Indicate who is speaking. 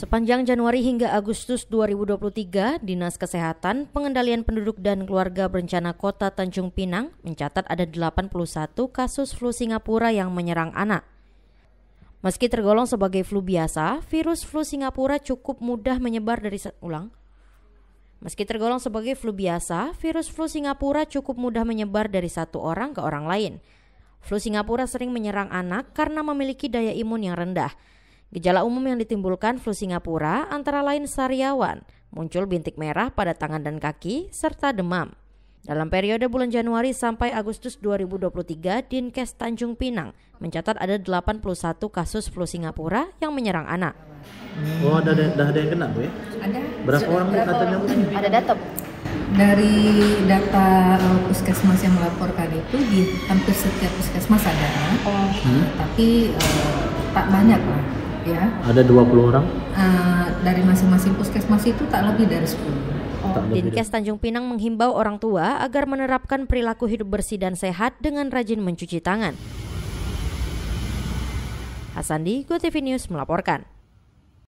Speaker 1: Sepanjang Januari hingga Agustus 2023, Dinas Kesehatan, Pengendalian Penduduk dan Keluarga Berencana Kota Tanjung Pinang mencatat ada 81 kasus flu Singapura yang menyerang anak. Meski tergolong sebagai flu biasa, virus flu Singapura cukup mudah menyebar dari ulang. Meski tergolong sebagai flu biasa, virus flu Singapura cukup mudah menyebar dari satu orang ke orang lain. Flu Singapura sering menyerang anak karena memiliki daya imun yang rendah. Gejala umum yang ditimbulkan flu Singapura antara lain sariawan, muncul bintik merah pada tangan dan kaki, serta demam. Dalam periode bulan Januari sampai Agustus 2023, Dinkes Tanjung Pinang mencatat ada 81 kasus flu Singapura yang menyerang anak.
Speaker 2: Oh, ada ada, ada yang kena, Bu ya? Ada. Berapa Sudah, orang
Speaker 3: berapa katanya?
Speaker 1: Orang. Ada data.
Speaker 3: Dari data uh, puskesmas yang melaporkan itu di hampir setiap puskesmas ada. Oh. Hmm. Tapi uh, tak banyak lah ya.
Speaker 4: Ada 20 orang?
Speaker 1: Uh, dari masing-masing puskesmas itu tak lebih dari 10. Dinkes Tanjung Pinang menghimbau orang tua agar menerapkan perilaku hidup bersih dan sehat dengan rajin mencuci tangan. Hasandi, GoTV News melaporkan.